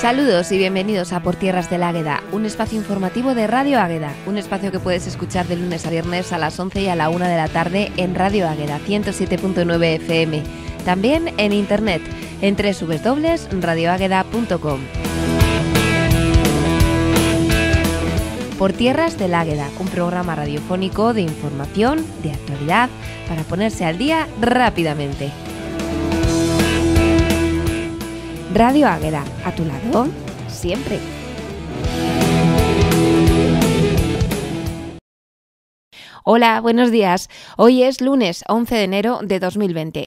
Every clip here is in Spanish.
Saludos y bienvenidos a Por Tierras del Águeda, un espacio informativo de Radio Águeda, un espacio que puedes escuchar de lunes a viernes a las 11 y a la 1 de la tarde en Radio Águeda 107.9 FM, también en internet en www.radioagueda.com. Por Tierras del Águeda, un programa radiofónico de información, de actualidad, para ponerse al día rápidamente. Radio Águeda, a tu lado, siempre. Hola, buenos días. Hoy es lunes 11 de enero de 2020.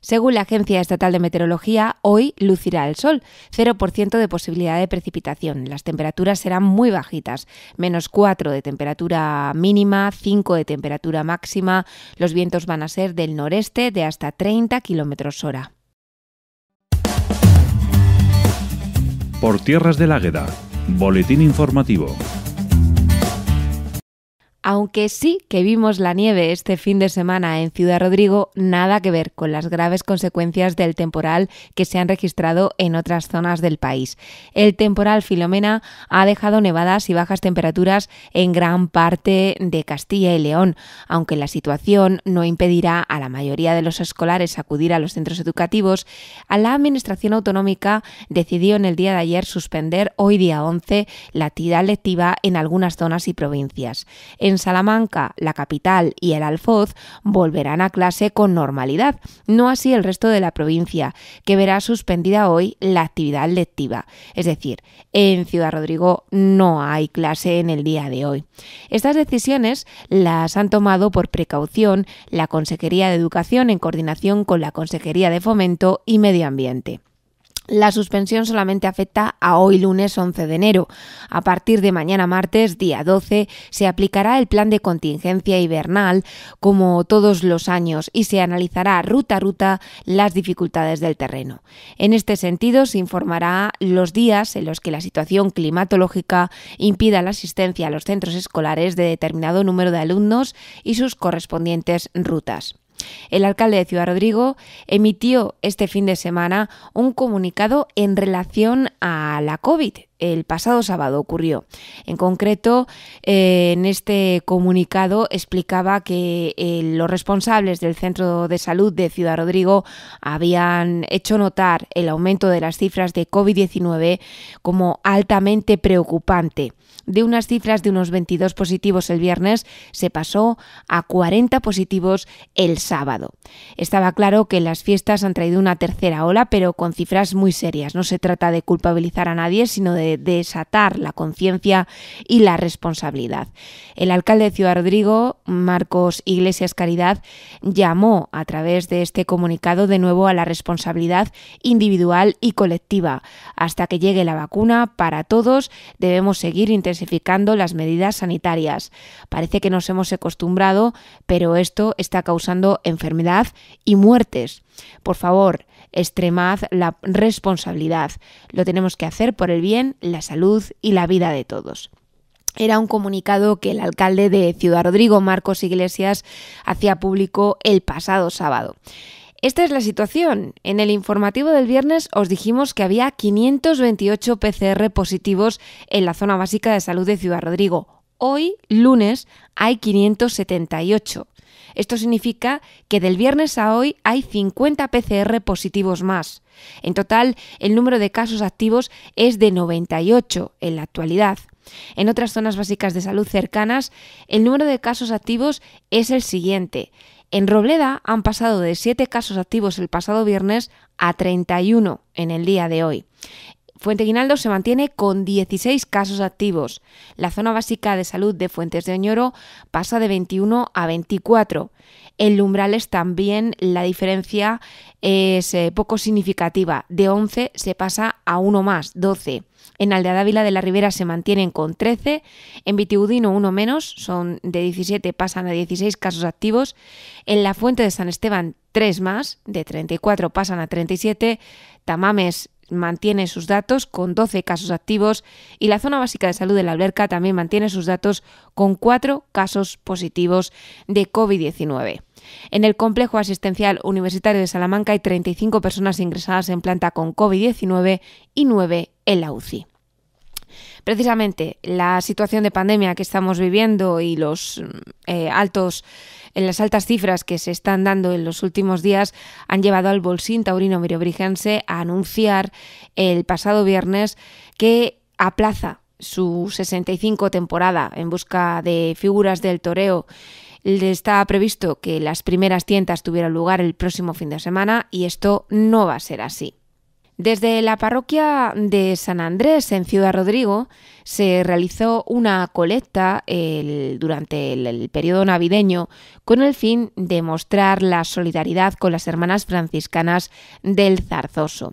Según la Agencia Estatal de Meteorología, hoy lucirá el sol, 0% de posibilidad de precipitación. Las temperaturas serán muy bajitas, menos 4 de temperatura mínima, 5 de temperatura máxima. Los vientos van a ser del noreste de hasta 30 kilómetros hora. Por Tierras del Águeda, Boletín Informativo aunque sí que vimos la nieve este fin de semana en Ciudad Rodrigo, nada que ver con las graves consecuencias del temporal que se han registrado en otras zonas del país. El temporal Filomena ha dejado nevadas y bajas temperaturas en gran parte de Castilla y León, aunque la situación no impedirá a la mayoría de los escolares acudir a los centros educativos, a la Administración Autonómica decidió en el día de ayer suspender hoy día 11 la actividad lectiva en algunas zonas y provincias. Salamanca, la capital y el Alfoz volverán a clase con normalidad, no así el resto de la provincia, que verá suspendida hoy la actividad lectiva. Es decir, en Ciudad Rodrigo no hay clase en el día de hoy. Estas decisiones las han tomado por precaución la Consejería de Educación en coordinación con la Consejería de Fomento y Medio Ambiente. La suspensión solamente afecta a hoy lunes 11 de enero. A partir de mañana martes, día 12, se aplicará el plan de contingencia hibernal como todos los años y se analizará ruta a ruta las dificultades del terreno. En este sentido, se informará los días en los que la situación climatológica impida la asistencia a los centros escolares de determinado número de alumnos y sus correspondientes rutas. El alcalde de Ciudad Rodrigo emitió este fin de semana un comunicado en relación a la COVID el pasado sábado ocurrió. En concreto, eh, en este comunicado explicaba que eh, los responsables del Centro de Salud de Ciudad Rodrigo habían hecho notar el aumento de las cifras de COVID-19 como altamente preocupante de unas cifras de unos 22 positivos el viernes se pasó a 40 positivos el sábado. Estaba claro que las fiestas han traído una tercera ola, pero con cifras muy serias. No se trata de culpabilizar a nadie, sino de desatar la conciencia y la responsabilidad. El alcalde de Ciudad Rodrigo, Marcos Iglesias Caridad, llamó a través de este comunicado de nuevo a la responsabilidad individual y colectiva. Hasta que llegue la vacuna para todos, debemos seguir intentando ...especificando las medidas sanitarias. Parece que nos hemos acostumbrado, pero esto está causando enfermedad y muertes. Por favor, extremad la responsabilidad. Lo tenemos que hacer por el bien, la salud y la vida de todos. Era un comunicado que el alcalde de Ciudad Rodrigo, Marcos Iglesias, hacía público el pasado sábado. Esta es la situación. En el informativo del viernes os dijimos que había 528 PCR positivos en la zona básica de salud de Ciudad Rodrigo. Hoy, lunes, hay 578. Esto significa que del viernes a hoy hay 50 PCR positivos más. En total, el número de casos activos es de 98 en la actualidad. En otras zonas básicas de salud cercanas, el número de casos activos es el siguiente. En Robleda han pasado de 7 casos activos el pasado viernes a 31 en el día de hoy. Fuente Guinaldo se mantiene con 16 casos activos. La zona básica de salud de Fuentes de Oñoro pasa de 21 a 24. En Lumbrales también la diferencia es eh, poco significativa. De 11 se pasa a 1 más, 12. En Aldea Dávila de la Ribera se mantienen con 13. En Vitigudino uno menos, son de 17 pasan a 16 casos activos. En la Fuente de San Esteban 3 más, de 34 pasan a 37. Tamames mantiene sus datos con 12 casos activos y la zona básica de salud de la Alberca también mantiene sus datos con 4 casos positivos de COVID-19. En el complejo asistencial universitario de Salamanca hay 35 personas ingresadas en planta con COVID-19 y 9 en la UCI precisamente la situación de pandemia que estamos viviendo y los mm, eh, altos, en eh, las altas cifras que se están dando en los últimos días han llevado al Bolsín Taurino Miriobrigense a anunciar el pasado viernes que aplaza su 65 temporada en busca de figuras del toreo. Está previsto que las primeras tientas tuvieran lugar el próximo fin de semana y esto no va a ser así. Desde la parroquia de San Andrés, en Ciudad Rodrigo, se realizó una colecta durante el, periodo navideño con el fin de mostrar la solidaridad con las hermanas franciscanas del Zarzoso.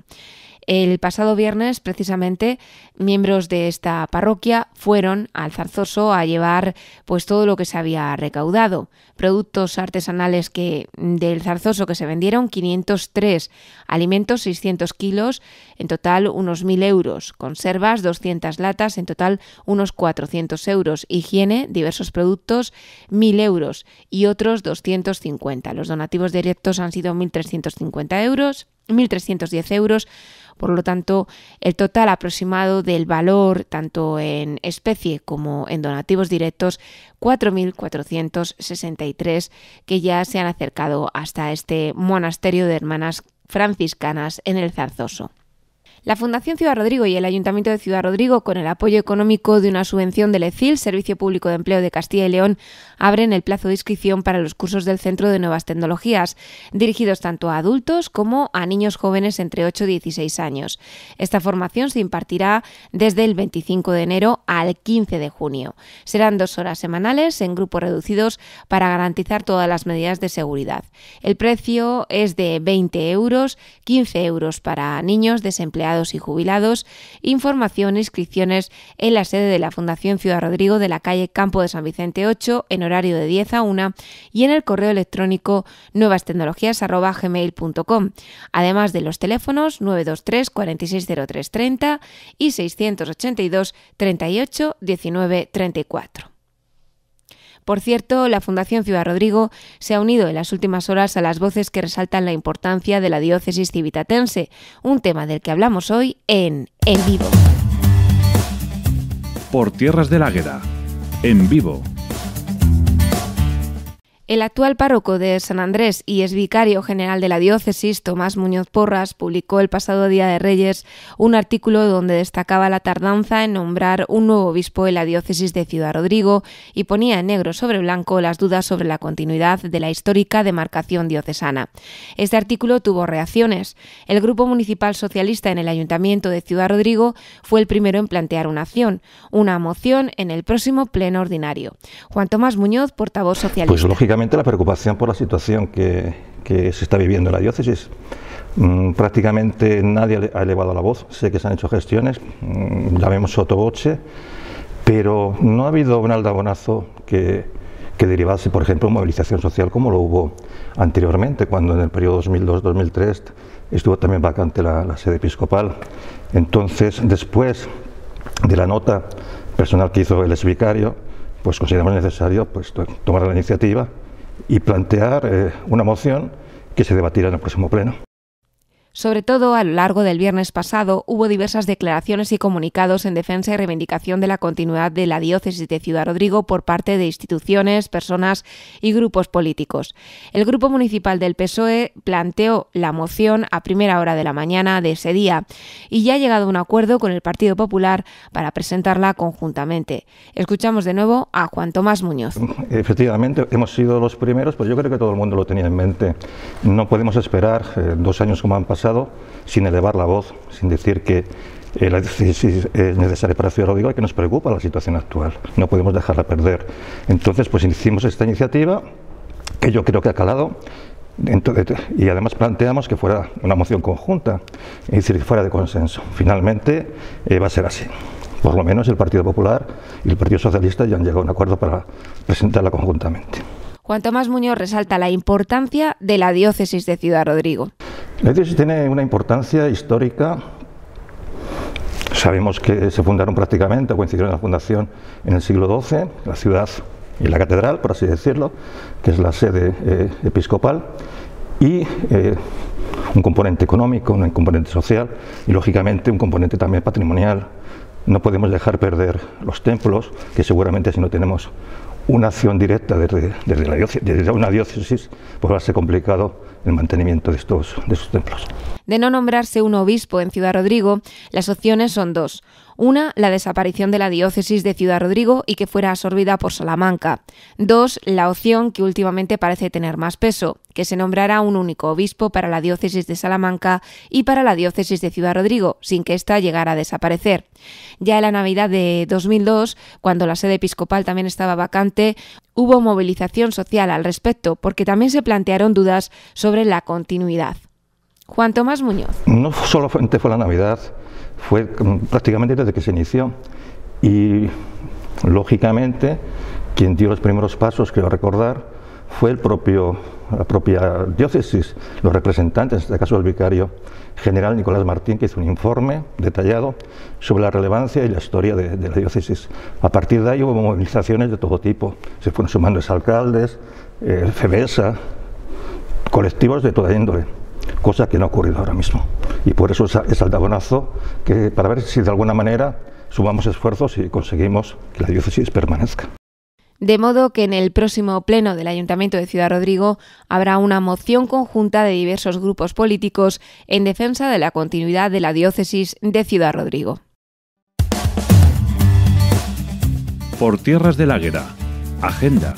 El pasado viernes, precisamente, miembros de esta parroquia fueron al Zarzoso a llevar pues todo lo que se había recaudado, productos artesanales que del Zarzoso que se vendieron 503, alimentos 600 kilos, en total unos 1000 euros, conservas 200 latas, en total unos 400 euros, higiene diversos productos 1000 euros y otros 250. Los donativos directos han sido 1350 euros 1.310 euros. Por lo tanto, el total aproximado del valor, tanto en especie como en donativos directos, 4.463 que ya se han acercado hasta este monasterio de hermanas franciscanas en el Zarzoso. La Fundación Ciudad Rodrigo y el Ayuntamiento de Ciudad Rodrigo, con el apoyo económico de una subvención del ECIL, Servicio Público de Empleo de Castilla y León, abren el plazo de inscripción para los cursos del Centro de Nuevas Tecnologías, dirigidos tanto a adultos como a niños jóvenes entre 8 y 16 años. Esta formación se impartirá desde el 25 de enero al 15 de junio. Serán dos horas semanales en grupos reducidos para garantizar todas las medidas de seguridad. El precio es de 20 euros, 15 euros para niños desempleados y jubilados, información e inscripciones en la sede de la Fundación Ciudad Rodrigo de la calle Campo de San Vicente 8 en horario de 10 a 1 y en el correo electrónico nuevastecnologías.gmail.com, además de los teléfonos 923 460330 y 682 38 19 34. Por cierto, la Fundación Ciudad Rodrigo se ha unido en las últimas horas a las voces que resaltan la importancia de la diócesis civitatense, un tema del que hablamos hoy en En Vivo. Por Tierras de en vivo el actual párroco de San Andrés y ex vicario general de la diócesis, Tomás Muñoz Porras, publicó el pasado Día de Reyes un artículo donde destacaba la tardanza en nombrar un nuevo obispo de la diócesis de Ciudad Rodrigo y ponía en negro sobre blanco las dudas sobre la continuidad de la histórica demarcación diocesana. Este artículo tuvo reacciones. El Grupo Municipal Socialista en el Ayuntamiento de Ciudad Rodrigo fue el primero en plantear una acción, una moción en el próximo pleno ordinario. Juan Tomás Muñoz, portavoz pues, socialista. Pues, lógicamente, la preocupación por la situación que, se está viviendo en la diócesis. Mm, prácticamente nadie ha elevado la voz, sé que se han hecho gestiones, mm, llamemos sotoboche, pero no ha habido un aldabonazo que, derivase, por ejemplo, en movilización social como lo hubo anteriormente, cuando en el periodo 2002-2003 estuvo también vacante la, sede episcopal. Entonces, después de la nota personal que hizo el vicario pues consideramos necesario pues, tomar la iniciativa y plantear eh, una moción que se debatirá en el próximo pleno. Sobre todo, a lo largo del viernes pasado hubo diversas declaraciones y comunicados en defensa y reivindicación de la continuidad de la diócesis de Ciudad Rodrigo por parte de instituciones, personas y grupos políticos. El Grupo Municipal del PSOE planteó la moción a primera hora de la mañana de ese día y ya ha llegado a un acuerdo con el Partido Popular para presentarla conjuntamente. Escuchamos de nuevo a Juan Tomás Muñoz. Efectivamente, hemos sido los primeros, pues yo creo que todo el mundo lo tenía en mente. No podemos esperar eh, dos años como han pasado sin elevar la voz, sin decir que eh, la diócesis es necesaria para Ciudad Rodrigo y que nos preocupa la situación actual. No podemos dejarla perder. Entonces, pues hicimos esta iniciativa, que yo creo que ha calado, eh, y además planteamos que fuera una moción conjunta, es decir, que fuera de consenso. Finalmente eh, va a ser así. Por lo menos el Partido Popular y el Partido Socialista ya han llegado a un acuerdo para presentarla conjuntamente. Juan Tomás Muñoz resalta la importancia de la diócesis de Ciudad Rodrigo. La diócesis tiene una importancia histórica. Sabemos que se fundaron prácticamente, o coincidieron en la fundación en el siglo XII, la ciudad y la catedral, por así decirlo, que es la sede eh, episcopal, y eh, un componente económico, un componente social y, lógicamente, un componente también patrimonial. No podemos dejar perder los templos, que seguramente si no tenemos una acción directa desde, desde, la desde una diócesis, pues va a ser complicado el mantenimiento de estos de sus templos. De no nombrarse un obispo en Ciudad Rodrigo, las opciones son dos una, la desaparición de la diócesis de Ciudad Rodrigo y que fuera absorbida por Salamanca. Dos, la opción que últimamente parece tener más peso, que se nombrara un único obispo para la diócesis de Salamanca y para la diócesis de Ciudad Rodrigo, sin que ésta llegara a desaparecer. Ya en la Navidad de 2002, cuando la sede episcopal también estaba vacante, hubo movilización social al respecto, porque también se plantearon dudas sobre la continuidad. Juan Tomás Muñoz. No solamente fue la Navidad, fue prácticamente desde que se inició. Y lógicamente, quien dio los primeros pasos, quiero recordar, fue el propio, la propia diócesis, los representantes, en este caso el vicario general Nicolás Martín, que hizo un informe detallado sobre la relevancia y la historia de, la diócesis. A partir de ahí hubo movilizaciones de todo tipo, se fueron sumando alcaldes, eh, FEBESA, colectivos de toda índole cosa que no ha ocurrido ahora mismo. Y por eso es el tabonazo que, para ver si de alguna manera sumamos esfuerzos y conseguimos que la diócesis permanezca. De modo que en el próximo pleno del Ayuntamiento de Ciudad Rodrigo habrá una moción conjunta de diversos grupos políticos en defensa de la continuidad de la diócesis de Ciudad Rodrigo. Por Tierras de la Guerra, Agenda,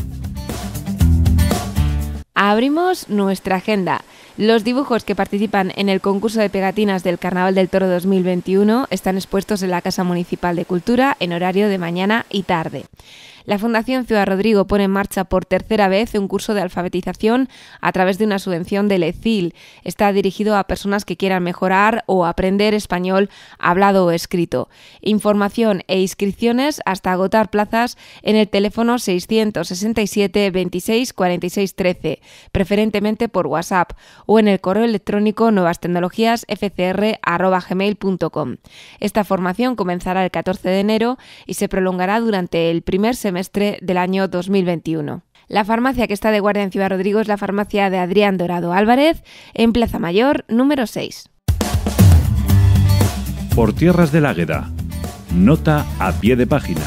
abrimos nuestra agenda. Los dibujos que participan en el concurso de pegatinas del Carnaval del Toro 2021 están expuestos en la Casa Municipal de Cultura en horario de mañana y tarde. La Fundación Ciudad Rodrigo pone en marcha por tercera vez un curso de alfabetización a través de una subvención del ECIL. Está dirigido a personas que quieran mejorar o aprender español hablado o escrito. Información e inscripciones hasta agotar plazas en el teléfono 667 26 46 13, preferentemente por WhatsApp o en el correo electrónico nuevas tecnologías Esta formación comenzará el 14 de enero y se prolongará durante el primer semestre del año 2021. La farmacia que está de guardia en Ciudad Rodrigo es la farmacia de Adrián Dorado Álvarez, en Plaza Mayor, número 6. Por Tierras del Águeda. Nota a pie de página.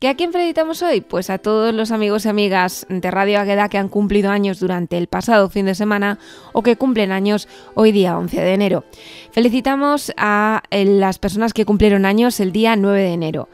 ¿Que a quién felicitamos hoy? Pues a todos los amigos y amigas de Radio Águeda que han cumplido años durante el pasado fin de semana o que cumplen años hoy día 11 de enero. Felicitamos a eh, las personas que cumplieron años el día 9 de enero,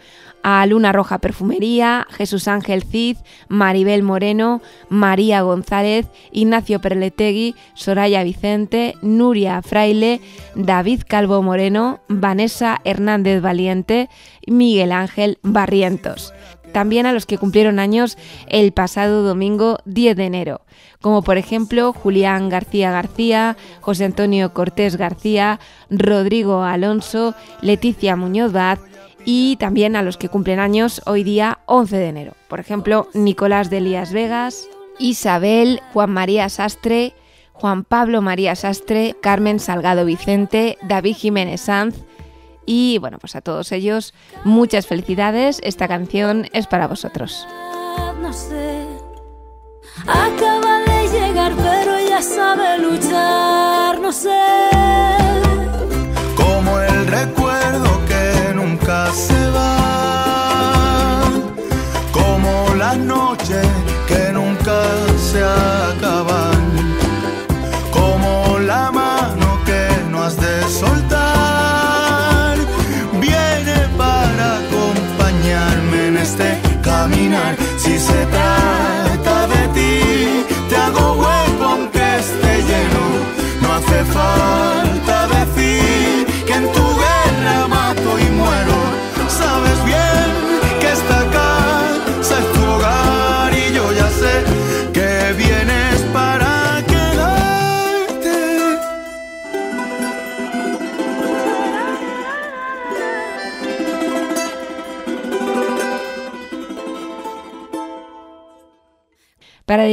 a Luna Roja Perfumería, Jesús Ángel Cid, Maribel Moreno, María González, Ignacio Perletegui, Soraya Vicente, Nuria Fraile, David Calvo Moreno, Vanessa Hernández Valiente, Miguel Ángel Barrientos también a los que cumplieron años el pasado domingo 10 de enero, como por ejemplo Julián García García, José Antonio Cortés García, Rodrigo Alonso, Leticia Muñoz Vaz, y también a los que cumplen años hoy día 11 de enero. Por ejemplo, Nicolás de Elías Vegas, Isabel, Juan María Sastre, Juan Pablo María Sastre, Carmen Salgado Vicente, David Jiménez Sanz y bueno, pues a todos ellos muchas felicidades. Esta canción es para vosotros.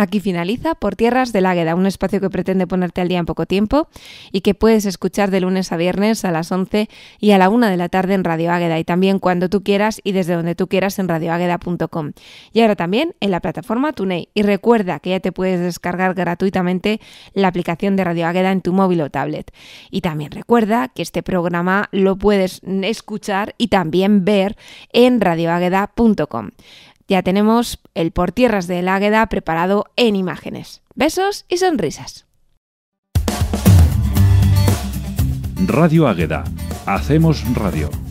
Aquí finaliza Por Tierras del Águeda, un espacio que pretende ponerte al día en poco tiempo y que puedes escuchar de lunes a viernes a las 11 y a la 1 de la tarde en Radio Águeda y también cuando tú quieras y desde donde tú quieras en radioágueda.com. Y ahora también en la plataforma Tunei. Y recuerda que ya te puedes descargar gratuitamente la aplicación de Radio Águeda en tu móvil o tablet. Y también recuerda que este programa lo puedes escuchar y también ver en radioágueda.com ya tenemos el por tierras del Águeda preparado en imágenes. Besos y sonrisas. Radio Águeda. Hacemos radio.